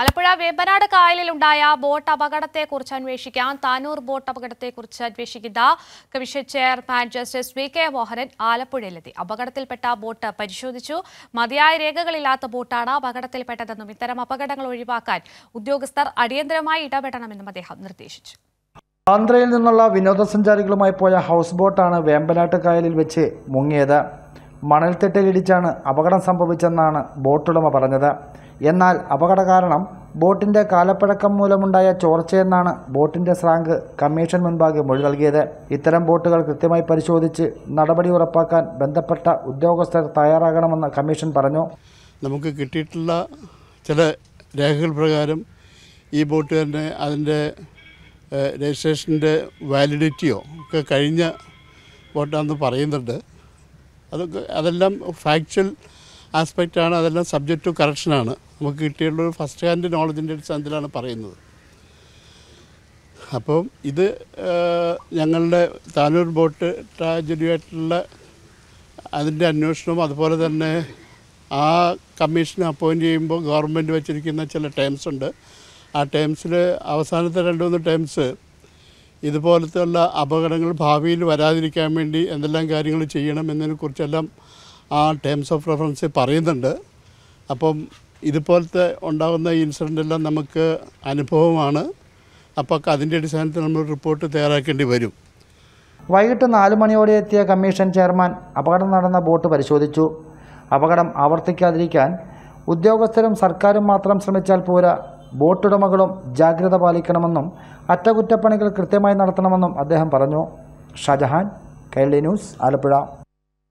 ആലപ്പുഴ വേമ്പനാട് കായലിലുണ്ടായ ബോട്ട് അപകടത്തെക്കുറിച്ച് അന്വേഷിക്കാൻ താനൂർ ബോട്ട് അപകടത്തെക്കുറിച്ച് അന്വേഷിക്കുന്ന commission chairman justice V K Mohanan ആലപ്പുഴയിലെത്തി അപകടത്തിൽപ്പെട്ട ബോട്ട് പരിശോധിച്ചു മതിയായ രേഖകളില്ലാത്ത ബോട്ടാണ് അപകടത്തിൽപ്പെട്ടതെന്നും ഇത്തരം അപകടങ്ങൾ ഒഴിവാക്കാൻ ഉദ്യോഗസ്ഥർ അടിയന്തരമായി ഇടപെടണമെന്നും അദ്ദേഹം നിർദ്ദേശിച്ചു ആന്ധ്രയിൽ നിന്നുള്ള വിനോദസഞ്ചാരികളുമായി പോയ ഹൗസ് ബോട്ടാണ് വേമ്പനാട്ട് കായലിൽ വെച്ച് മുങ്ങിയത് മണൽത്തിട്ടയിലിടിച്ചാണ് അപകടം സംഭവിച്ചെന്നാണ് ബോട്ടുടമ പറഞ്ഞത് എന്നാൽ അപകട കാരണം ബോട്ടിൻ്റെ കാലപ്പഴക്കം മൂലമുണ്ടായ ചോർച്ചയെന്നാണ് ബോട്ടിൻ്റെ സ്രാങ്ക് കമ്മീഷൻ മുൻപാകെ മൊഴി നൽകിയത് ഇത്തരം ബോട്ടുകൾ കൃത്യമായി പരിശോധിച്ച് നടപടി ഉറപ്പാക്കാൻ ബന്ധപ്പെട്ട ഉദ്യോഗസ്ഥർ തയ്യാറാകണമെന്ന് കമ്മീഷൻ പറഞ്ഞു നമുക്ക് കിട്ടിയിട്ടുള്ള ചില രേഖകൾ പ്രകാരം ഈ ബോട്ട് തന്നെ അതിൻ്റെ രജിസ്ട്രേഷൻ്റെ വാലിഡിറ്റിയോ ഒക്കെ കഴിഞ്ഞ ബോട്ടാണെന്ന് പറയുന്നുണ്ട് അതൊക്കെ അതെല്ലാം ഫാക്ച്വൽ ആസ്പെക്റ്റാണ് അതെല്ലാം സബ്ജക്റ്റ് ടു കറക്ഷനാണ് നമുക്ക് കിട്ടിയിട്ടുള്ള ഒരു ഫസ്റ്റ് ഹാൻഡ് നോളജിൻ്റെ അടിസ്ഥാനത്തിലാണ് പറയുന്നത് അപ്പം ഇത് ഞങ്ങളുടെ താനൂർ ബോട്ട് ട്രാജഡിയായിട്ടുള്ള അതിൻ്റെ അന്വേഷണവും അതുപോലെ തന്നെ ആ കമ്മീഷനെ അപ്പോയിൻറ്റ് ചെയ്യുമ്പോൾ ഗവൺമെൻറ് വെച്ചിരിക്കുന്ന ചില ടേംസ് ഉണ്ട് ആ ടേംസിൽ അവസാനത്തെ രണ്ട് മൂന്ന് ടേംസ് ഇതുപോലത്തെയുള്ള അപകടങ്ങൾ ഭാവിയിൽ വരാതിരിക്കാൻ വേണ്ടി എന്തെല്ലാം കാര്യങ്ങൾ ചെയ്യണം എന്നതിനെക്കുറിച്ചെല്ലാം ആ ടേംസ് ഓഫ് റെഫറൻസ് പറയുന്നുണ്ട് അപ്പം ഇതുപോലത്തെ ഉണ്ടാകുന്ന ഇൻസിഡൻ്റ് എല്ലാം നമുക്ക് അനുഭവമാണ് അപ്പോൾ അതിൻ്റെ അടിസ്ഥാനത്തിൽ നമ്മൾ റിപ്പോർട്ട് തയ്യാറാക്കേണ്ടി വരും വൈകിട്ട് നാല് മണിയോടെ എത്തിയ കമ്മീഷൻ ചെയർമാൻ അപകടം നടന്ന ബോട്ട് പരിശോധിച്ചു അപകടം ആവർത്തിക്കാതിരിക്കാൻ ഉദ്യോഗസ്ഥരും സർക്കാരും മാത്രം ശ്രമിച്ചാൽ പോരാ ബോട്ടുടമകളും ജാഗ്രത പാലിക്കണമെന്നും അറ്റകുറ്റപ്പണികൾ കൃത്യമായി നടത്തണമെന്നും അദ്ദേഹം പറഞ്ഞു ഷാജഹാൻ കേരളി ന്യൂസ് ആലപ്പുഴ